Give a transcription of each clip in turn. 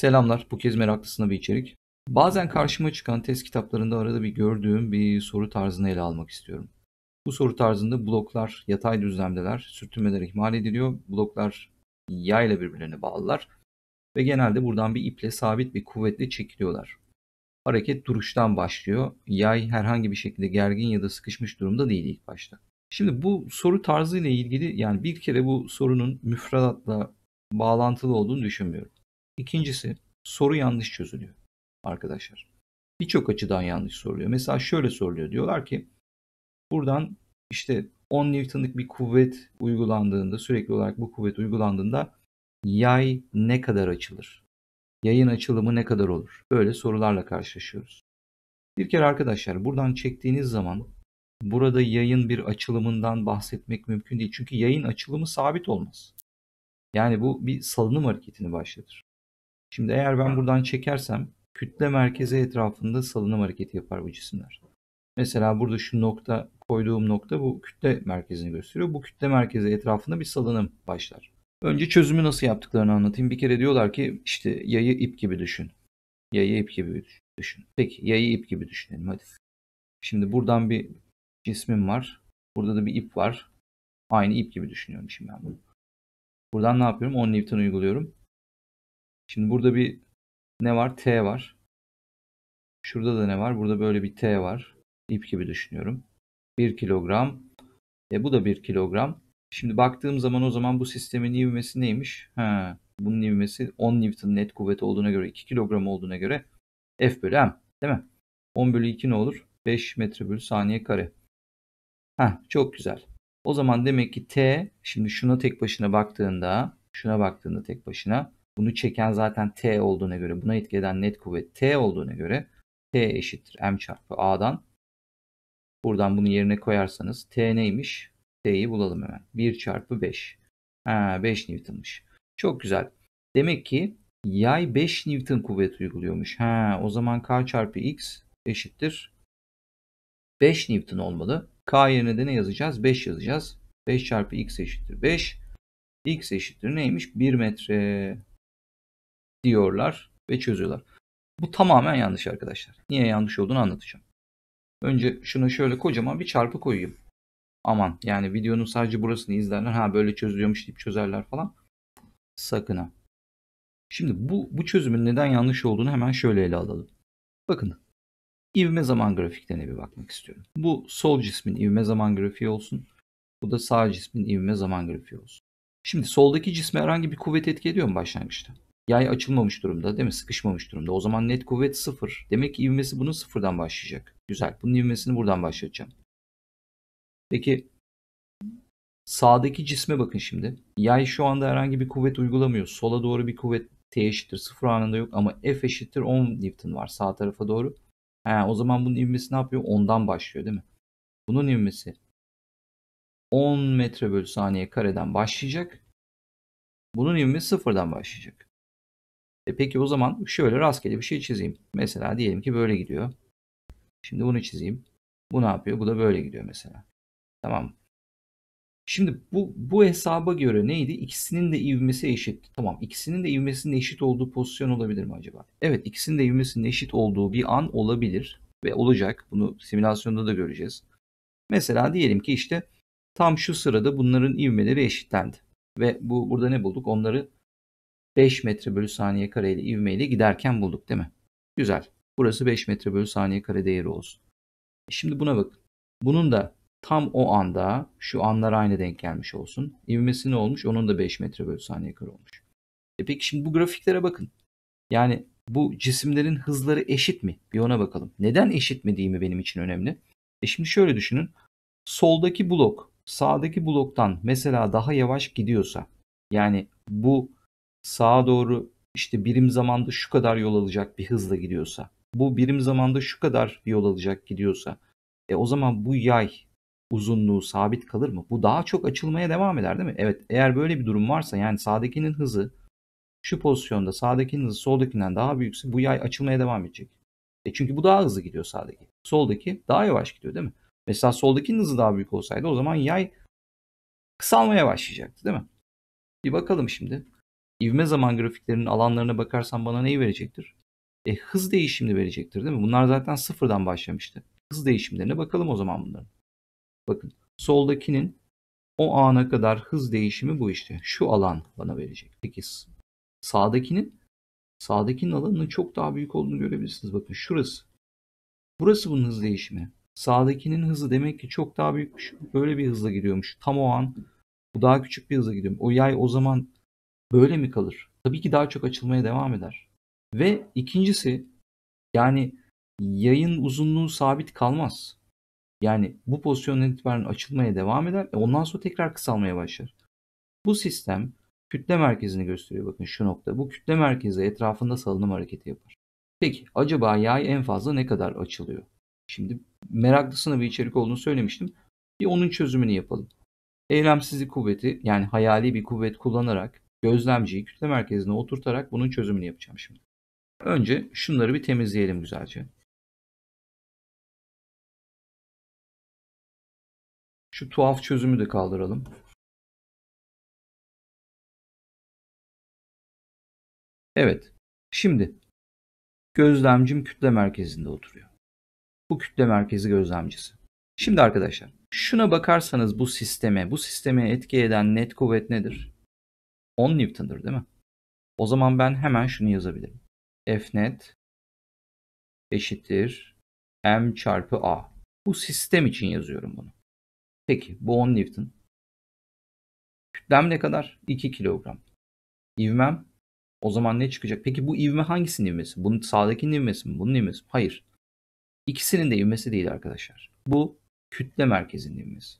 Selamlar, bu kez meraklısına bir içerik. Bazen karşıma çıkan test kitaplarında arada bir gördüğüm bir soru tarzını ele almak istiyorum. Bu soru tarzında bloklar yatay düzlemdeler, sürtünmeler ihmal ediliyor, bloklar yayla birbirlerine bağlılar ve genelde buradan bir iple sabit bir kuvvetle çekiliyorlar. Hareket duruştan başlıyor. Yay herhangi bir şekilde gergin ya da sıkışmış durumda değil ilk başta. Şimdi bu soru tarzıyla ilgili yani bir kere bu sorunun müfredatla bağlantılı olduğunu düşünmüyorum. İkincisi soru yanlış çözülüyor arkadaşlar. Birçok açıdan yanlış soruluyor. Mesela şöyle soruluyor. Diyorlar ki buradan işte 10 Newton'lık bir kuvvet uygulandığında sürekli olarak bu kuvvet uygulandığında yay ne kadar açılır? Yayın açılımı ne kadar olur? Böyle sorularla karşılaşıyoruz. Bir kere arkadaşlar buradan çektiğiniz zaman burada yayın bir açılımından bahsetmek mümkün değil. Çünkü yayın açılımı sabit olmaz. Yani bu bir salınım hareketini başlatır. Şimdi eğer ben buradan çekersem kütle merkeze etrafında salınım hareketi yapar bu cisimler. Mesela burada şu nokta koyduğum nokta bu kütle merkezini gösteriyor. Bu kütle merkezi etrafında bir salınım başlar. Önce çözümü nasıl yaptıklarını anlatayım. Bir kere diyorlar ki işte yayı ip gibi düşün. Yayı ip gibi düşün. Peki yayı ip gibi düşünelim hadi. Şimdi buradan bir cismim var. Burada da bir ip var. Aynı ip gibi düşünüyorum şimdi ben bunu. Buradan ne yapıyorum? 10 Newton uyguluyorum. Şimdi burada bir ne var? T var. Şurada da ne var? Burada böyle bir T var. İp gibi düşünüyorum. 1 kilogram. E bu da 1 kilogram. Şimdi baktığım zaman o zaman bu sistemin ivmesi neymiş? Ha, bunun ivmesi 10 Newton net kuvveti olduğuna göre 2 kilogram olduğuna göre F bölü M değil mi? 10 bölü 2 ne olur? 5 metre bölü saniye kare. Ha, çok güzel. O zaman demek ki T şimdi şuna tek başına baktığında şuna baktığında tek başına bunu çeken zaten T olduğuna göre buna etki net kuvvet T olduğuna göre T eşittir M çarpı A'dan. Buradan bunu yerine koyarsanız T neymiş? T'yi bulalım hemen. 1 çarpı 5. Ha, 5 Newton'mış. Çok güzel. Demek ki yay 5 Newton kuvvet uyguluyormuş. Ha, o zaman K çarpı X eşittir. 5 Newton olmalı. K yerine de ne yazacağız? 5 yazacağız. 5 çarpı X eşittir 5. X eşittir neymiş? 1 metre diyorlar ve çözüyorlar. Bu tamamen yanlış arkadaşlar. Niye yanlış olduğunu anlatacağım. Önce şunu şöyle kocaman bir çarpı koyayım. Aman yani videonun sadece burasını izlerler. Ha böyle çözülüyormuş deyip çözerler falan. Sakın ha. Şimdi bu, bu çözümün neden yanlış olduğunu hemen şöyle ele alalım. Bakın ivme zaman grafiklerine bir bakmak istiyorum. Bu sol cismin ivme zaman grafiği olsun. Bu da sağ cismin ivme zaman grafiği olsun. Şimdi soldaki cisme herhangi bir kuvvet etki ediyor mu başlangıçta? yay açılmamış durumda değil mi? Sıkışmamış durumda. O zaman net kuvvet sıfır. Demek ki ivmesi bunun sıfırdan başlayacak. Güzel. Bunun ivmesini buradan başlatacağım. Peki sağdaki cisme bakın şimdi. Yay şu anda herhangi bir kuvvet uygulamıyor. Sola doğru bir kuvvet T eşittir sıfır anında yok ama F eşittir 10 Newton var sağ tarafa doğru. He, o zaman bunun ivmesi ne yapıyor? 10'dan başlıyor değil mi? Bunun ivmesi 10 metre bölü saniye kareden başlayacak. Bunun ivmesi sıfırdan başlayacak. E peki o zaman şöyle rastgele bir şey çizeyim. Mesela diyelim ki böyle gidiyor. Şimdi bunu çizeyim. Bu ne yapıyor? Bu da böyle gidiyor mesela. Tamam. Şimdi bu, bu hesaba göre neydi? İkisinin de ivmesi eşit. Tamam İkisinin de ivmesinin eşit olduğu pozisyon olabilir mi acaba? Evet ikisinin de ivmesinin eşit olduğu bir an olabilir ve olacak. Bunu simülasyonda da göreceğiz. Mesela diyelim ki işte tam şu sırada bunların ivmeleri eşitlendi. Ve bu burada ne bulduk? Onları 5 metre bölü saniye kare ile ivmeyle giderken bulduk değil mi? Güzel. Burası 5 metre bölü saniye kare değeri olsun. E şimdi buna bakın. Bunun da tam o anda şu anlar aynı denk gelmiş olsun. İvmesi ne olmuş? Onun da 5 metre bölü saniye kare olmuş. E peki şimdi bu grafiklere bakın. Yani bu cisimlerin hızları eşit mi? Bir ona bakalım. Neden eşit mi mi benim için önemli? E şimdi şöyle düşünün. Soldaki blok sağdaki bloktan mesela daha yavaş gidiyorsa yani bu sağa doğru işte birim zamanda şu kadar yol alacak bir hızla gidiyorsa, bu birim zamanda şu kadar yol alacak gidiyorsa, e o zaman bu yay uzunluğu sabit kalır mı? Bu daha çok açılmaya devam eder değil mi? Evet eğer böyle bir durum varsa yani sağdakinin hızı şu pozisyonda sağdakinin hızı soldakinden daha büyükse bu yay açılmaya devam edecek. E çünkü bu daha hızlı gidiyor sağdaki. Soldaki daha yavaş gidiyor değil mi? Mesela soldakinin hızı daha büyük olsaydı o zaman yay kısalmaya başlayacaktı değil mi? Bir bakalım şimdi ivme zaman grafiklerinin alanlarına bakarsan bana neyi verecektir? E, hız değişimini verecektir değil mi? Bunlar zaten sıfırdan başlamıştı. Hız değişimlerine bakalım o zaman bunların. Bakın soldakinin o ana kadar hız değişimi bu işte. Şu alan bana verecek. Peki sağdakinin sağdakinin alanının çok daha büyük olduğunu görebilirsiniz. Bakın şurası. Burası bunun hız değişimi. Sağdakinin hızı demek ki çok daha büyükmüş. Böyle bir hızla gidiyormuş. Tam o an bu daha küçük bir hızla gidiyormuş. O yay o zaman böyle mi kalır? Tabii ki daha çok açılmaya devam eder. Ve ikincisi yani yayın uzunluğu sabit kalmaz. Yani bu pozisyondan itibaren açılmaya devam eder. E ondan sonra tekrar kısalmaya başlar. Bu sistem kütle merkezini gösteriyor. Bakın şu nokta. Bu kütle merkezi etrafında salınım hareketi yapar. Peki acaba yay en fazla ne kadar açılıyor? Şimdi meraklısına bir içerik olduğunu söylemiştim. Bir onun çözümünü yapalım. Eylemsizlik kuvveti yani hayali bir kuvvet kullanarak gözlemciyi kütle merkezine oturtarak bunun çözümünü yapacağım şimdi. Önce şunları bir temizleyelim güzelce. Şu tuhaf çözümü de kaldıralım. Evet. Şimdi gözlemcim kütle merkezinde oturuyor. Bu kütle merkezi gözlemcisi. Şimdi arkadaşlar şuna bakarsanız bu sisteme, bu sisteme etki eden net kuvvet nedir? 10 Newton'dır değil mi? O zaman ben hemen şunu yazabilirim. F_net eşittir M çarpı A. Bu sistem için yazıyorum bunu. Peki bu 10 Newton. Kütlem ne kadar? 2 kilogram. İvmem o zaman ne çıkacak? Peki bu ivme hangisinin ivmesi? Bunun sağdaki ivmesi mi? Bunun ivmesi mi? Hayır. İkisinin de ivmesi değil arkadaşlar. Bu kütle merkezinin ivmesi.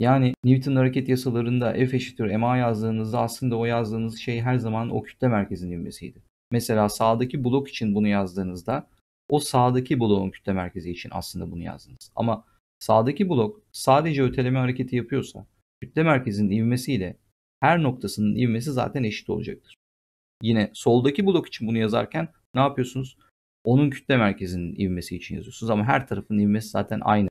Yani Newton hareket yasalarında F eşittir MA yazdığınızda aslında o yazdığınız şey her zaman o kütle merkezinin ivmesiydi. Mesela sağdaki blok için bunu yazdığınızda o sağdaki bloğun kütle merkezi için aslında bunu yazdınız. Ama sağdaki blok sadece öteleme hareketi yapıyorsa kütle merkezinin ivmesiyle her noktasının ivmesi zaten eşit olacaktır. Yine soldaki blok için bunu yazarken ne yapıyorsunuz? Onun kütle merkezinin ivmesi için yazıyorsunuz ama her tarafın ivmesi zaten aynı.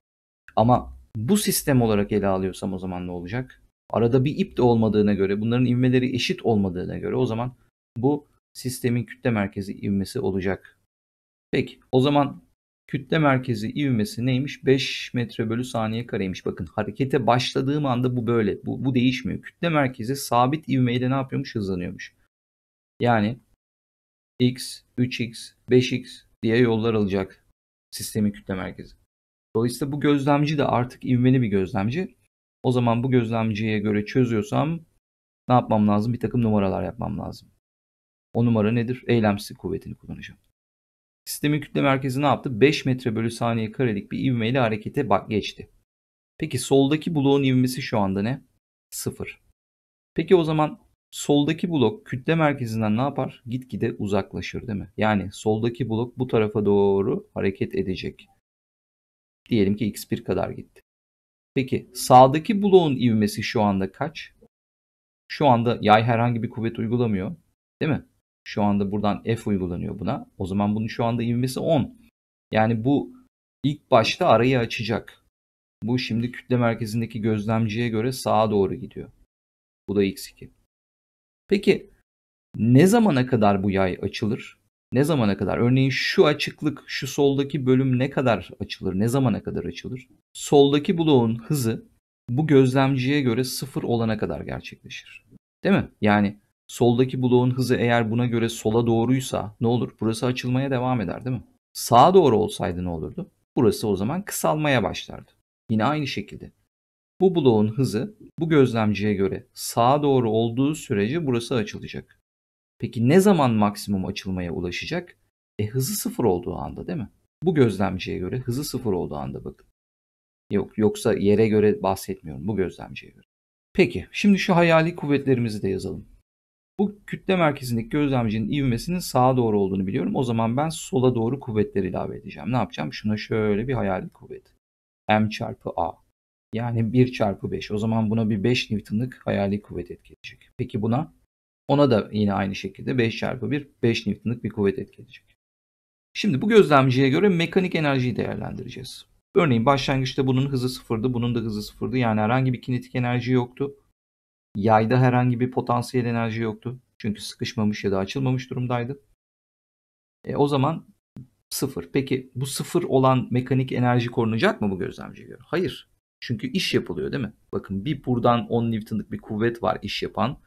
Ama bu sistem olarak ele alıyorsam o zaman ne olacak? Arada bir ip de olmadığına göre, bunların ivmeleri eşit olmadığına göre o zaman bu sistemin kütle merkezi ivmesi olacak. Peki o zaman kütle merkezi ivmesi neymiş? 5 metre bölü saniye kareymiş. Bakın harekete başladığım anda bu böyle. Bu, bu değişmiyor. Kütle merkezi sabit ivmeyle ne yapıyormuş? Hızlanıyormuş. Yani x, 3x, 5x diye yollar alacak sistemin kütle merkezi. Dolayısıyla bu gözlemci de artık ivmeli bir gözlemci. O zaman bu gözlemciye göre çözüyorsam ne yapmam lazım? Bir takım numaralar yapmam lazım. O numara nedir? Eylemsi kuvvetini kullanacağım. Sistemin kütle merkezi ne yaptı? 5 metre bölü saniye karelik bir ivmeyle harekete bak geçti. Peki soldaki bloğun ivmesi şu anda ne? 0. Peki o zaman soldaki blok kütle merkezinden ne yapar? Gitgide uzaklaşır değil mi? Yani soldaki blok bu tarafa doğru hareket edecek. Diyelim ki x1 kadar gitti. Peki sağdaki bloğun ivmesi şu anda kaç? Şu anda yay herhangi bir kuvvet uygulamıyor. Değil mi? Şu anda buradan F uygulanıyor buna. O zaman bunun şu anda ivmesi 10. Yani bu ilk başta arayı açacak. Bu şimdi kütle merkezindeki gözlemciye göre sağa doğru gidiyor. Bu da x2. Peki ne zamana kadar bu yay açılır? Ne zamana kadar? Örneğin şu açıklık, şu soldaki bölüm ne kadar açılır? Ne zamana kadar açılır? Soldaki bloğun hızı bu gözlemciye göre sıfır olana kadar gerçekleşir. Değil mi? Yani soldaki bloğun hızı eğer buna göre sola doğruysa ne olur? Burası açılmaya devam eder değil mi? Sağa doğru olsaydı ne olurdu? Burası o zaman kısalmaya başlardı. Yine aynı şekilde. Bu bloğun hızı bu gözlemciye göre sağa doğru olduğu sürece burası açılacak. Peki ne zaman maksimum açılmaya ulaşacak? E hızı sıfır olduğu anda değil mi? Bu gözlemciye göre hızı sıfır olduğu anda bakın. Yok, yoksa yere göre bahsetmiyorum bu gözlemciye göre. Peki şimdi şu hayali kuvvetlerimizi de yazalım. Bu kütle merkezindeki gözlemcinin ivmesinin sağa doğru olduğunu biliyorum. O zaman ben sola doğru kuvvetleri ilave edeceğim. Ne yapacağım? Şuna şöyle bir hayali kuvvet. M çarpı A. Yani 1 çarpı 5. O zaman buna bir 5 Newton'lık hayali kuvvet etkileyecek. Peki buna ona da yine aynı şekilde 5 çarpı 1 5 newtonluk bir kuvvet etkileyecek. Şimdi bu gözlemciye göre mekanik enerjiyi değerlendireceğiz. Örneğin başlangıçta bunun hızı sıfırdı, bunun da hızı sıfırdı. Yani herhangi bir kinetik enerji yoktu. Yayda herhangi bir potansiyel enerji yoktu. Çünkü sıkışmamış ya da açılmamış durumdaydı. E, o zaman sıfır. Peki bu sıfır olan mekanik enerji korunacak mı bu gözlemciye göre? Hayır. Çünkü iş yapılıyor değil mi? Bakın bir buradan 10 Newton'lık bir kuvvet var iş yapan.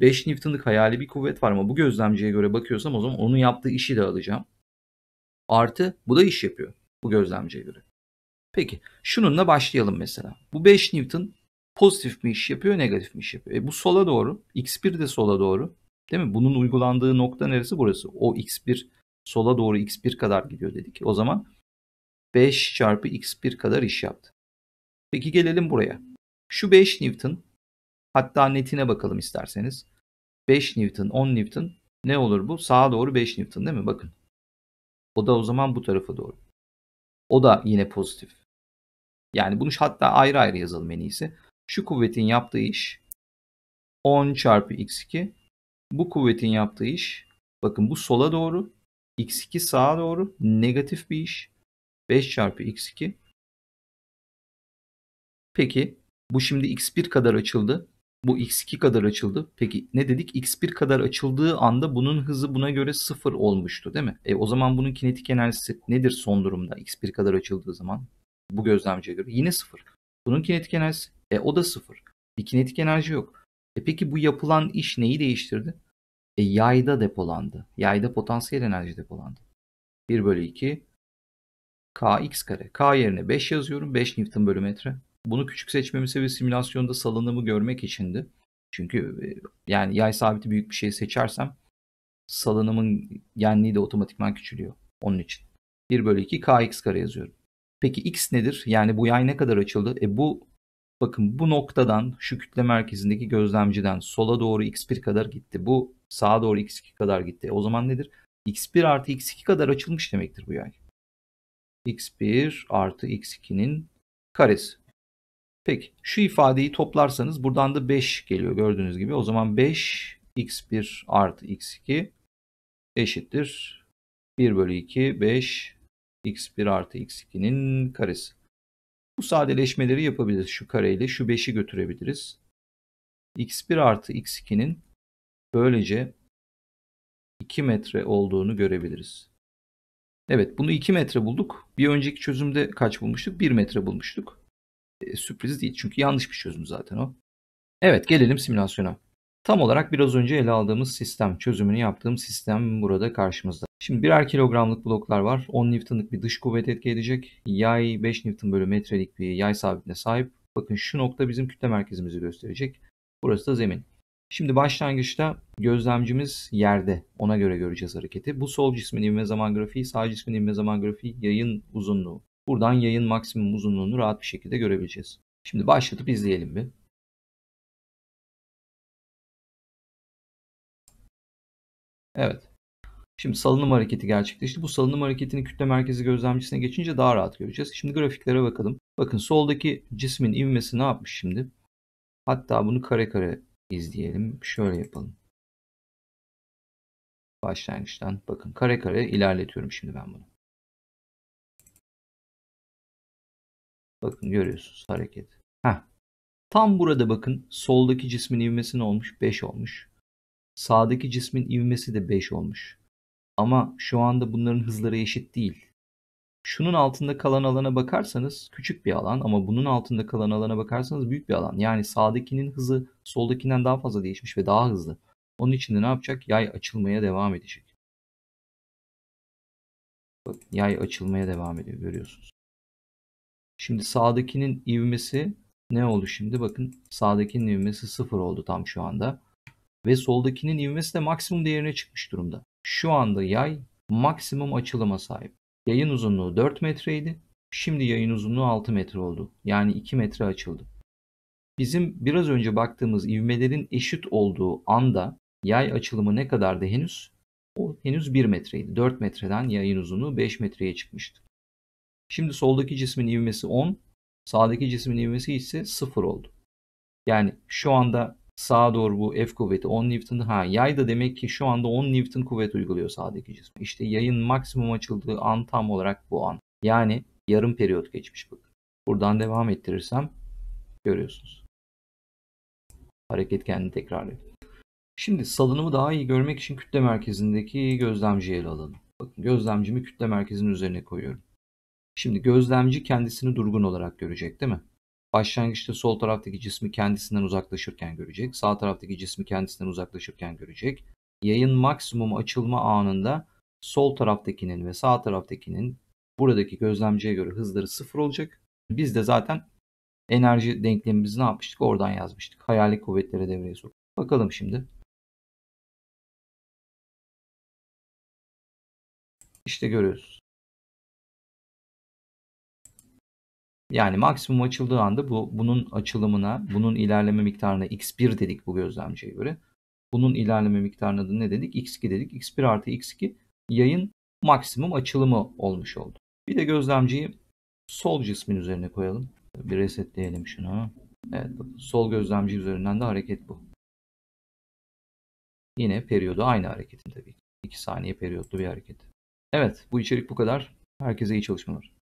5 Newton'lık hayali bir kuvvet var ama bu gözlemciye göre bakıyorsam o zaman onun yaptığı işi de alacağım. Artı bu da iş yapıyor bu gözlemciye göre. Peki şununla başlayalım mesela. Bu 5 Newton pozitif mi iş yapıyor negatif mi iş yapıyor? E bu sola doğru x1 de sola doğru değil mi? Bunun uygulandığı nokta neresi burası? O x1 sola doğru x1 kadar gidiyor dedik. O zaman 5 çarpı x1 kadar iş yaptı. Peki gelelim buraya. Şu 5 Newton hatta netine bakalım isterseniz. 5 Newton, 10 Newton ne olur bu? Sağa doğru 5 Newton değil mi? Bakın. O da o zaman bu tarafa doğru. O da yine pozitif. Yani bunu hatta ayrı ayrı yazalım en iyisi. Şu kuvvetin yaptığı iş 10 çarpı x2. Bu kuvvetin yaptığı iş bakın bu sola doğru. x2 sağa doğru. Negatif bir iş. 5 çarpı x2. Peki bu şimdi x1 kadar açıldı. Bu x2 kadar açıldı. Peki ne dedik? x1 kadar açıldığı anda bunun hızı buna göre 0 olmuştu değil mi? E, o zaman bunun kinetik enerjisi nedir son durumda x1 kadar açıldığı zaman? Bu gözlemciye göre yine 0. Bunun kinetik enerjisi? E, o da 0. Bir kinetik enerji yok. E, peki bu yapılan iş neyi değiştirdi? E, yayda depolandı. Yayda potansiyel enerji depolandı. 1 bölü 2 kx kare. K yerine 5 yazıyorum. 5 Newton bölü metre. Bunu küçük seçmemesi ve simülasyonda salınımı görmek içindi. Çünkü e, yani yay sabiti büyük bir şey seçersem salınımın genliği de otomatikman küçülüyor. Onun için. 1 bölü 2 kx kare yazıyorum. Peki x nedir? Yani bu yay ne kadar açıldı? E bu bakın bu noktadan şu kütle merkezindeki gözlemciden sola doğru x1 kadar gitti. Bu sağa doğru x2 kadar gitti. E o zaman nedir? x1 artı x2 kadar açılmış demektir bu yay. x1 artı x2'nin karesi. Peki şu ifadeyi toplarsanız buradan da 5 geliyor gördüğünüz gibi. O zaman 5 x1 artı x2 eşittir 1 bölü 2 5 x1 artı x2'nin karesi. Bu sadeleşmeleri yapabiliriz şu kareyle şu 5'i götürebiliriz. x1 artı x2'nin böylece 2 metre olduğunu görebiliriz. Evet bunu 2 metre bulduk. Bir önceki çözümde kaç bulmuştuk? 1 metre bulmuştuk. E, sürpriz değil. Çünkü yanlış bir çözüm zaten o. Evet gelelim simülasyona. Tam olarak biraz önce ele aldığımız sistem, çözümünü yaptığım sistem burada karşımızda. Şimdi birer kilogramlık bloklar var. 10 Newton'lık bir dış kuvvet etki edecek. Yay 5 Newton bölü metrelik bir yay sabitine sahip. Bakın şu nokta bizim kütle merkezimizi gösterecek. Burası da zemin. Şimdi başlangıçta gözlemcimiz yerde. Ona göre göreceğiz hareketi. Bu sol cismin ivme zaman grafiği, sağ cismin ivme zaman grafiği, yayın uzunluğu. Buradan yayın maksimum uzunluğunu rahat bir şekilde görebileceğiz. Şimdi başlatıp izleyelim bir. Evet. Şimdi salınım hareketi gerçekleşti. Bu salınım hareketini kütle merkezi gözlemcisine geçince daha rahat göreceğiz. Şimdi grafiklere bakalım. Bakın soldaki cismin ivmesi ne yapmış şimdi? Hatta bunu kare kare izleyelim. Şöyle yapalım. Başlangıçtan bakın kare kare ilerletiyorum şimdi ben bunu. Bakın görüyorsunuz hareket. Heh. Tam burada bakın soldaki cismin ivmesi ne olmuş? 5 olmuş. Sağdaki cismin ivmesi de 5 olmuş. Ama şu anda bunların hızları eşit değil. Şunun altında kalan alana bakarsanız küçük bir alan ama bunun altında kalan alana bakarsanız büyük bir alan. Yani sağdakinin hızı soldakinden daha fazla değişmiş ve daha hızlı. Onun için de ne yapacak? Yay açılmaya devam edecek. yay açılmaya devam ediyor görüyorsunuz. Şimdi sağdakinin ivmesi ne oldu şimdi? Bakın sağdakinin ivmesi 0 oldu tam şu anda. Ve soldakinin ivmesi de maksimum değerine çıkmış durumda. Şu anda yay maksimum açılıma sahip. Yayın uzunluğu 4 metreydi. Şimdi yayın uzunluğu 6 metre oldu. Yani 2 metre açıldı. Bizim biraz önce baktığımız ivmelerin eşit olduğu anda yay açılımı ne kadardı henüz? O henüz 1 metreydi. 4 metreden yayın uzunluğu 5 metreye çıkmıştı. Şimdi soldaki cismin ivmesi 10, sağdaki cismin ivmesi ise 0 oldu. Yani şu anda sağa doğru bu F kuvveti 10 Newton ha yay da demek ki şu anda 10 Newton kuvvet uyguluyor sağdaki cisim. İşte yayın maksimum açıldığı an tam olarak bu an. Yani yarım periyot geçmiş bakın. Buradan devam ettirirsem görüyorsunuz. Hareket kendini tekrarlıyor. Şimdi salınımı daha iyi görmek için kütle merkezindeki gözlemciyi ele alalım. Bakın gözlemcimi kütle merkezinin üzerine koyuyorum. Şimdi gözlemci kendisini durgun olarak görecek değil mi? Başlangıçta sol taraftaki cismi kendisinden uzaklaşırken görecek. Sağ taraftaki cismi kendisinden uzaklaşırken görecek. Yayın maksimum açılma anında sol taraftakinin ve sağ taraftakinin buradaki gözlemciye göre hızları sıfır olacak. Biz de zaten enerji denklemimizi ne yapmıştık? Oradan yazmıştık. Hayali kuvvetlere devreye sok. Bakalım şimdi. İşte görüyoruz. Yani maksimum açıldığı anda bu bunun açılımına, bunun ilerleme miktarına x1 dedik bu gözlemciye göre. Bunun ilerleme miktarına da ne dedik? x2 dedik. x1 artı x2 yayın maksimum açılımı olmuş oldu. Bir de gözlemciyi sol cismin üzerine koyalım. Bir resetleyelim şunu. Evet sol gözlemci üzerinden de hareket bu. Yine periyodu aynı hareketin tabii ki. 2 saniye periyotlu bir hareket. Evet bu içerik bu kadar. Herkese iyi çalışmalar.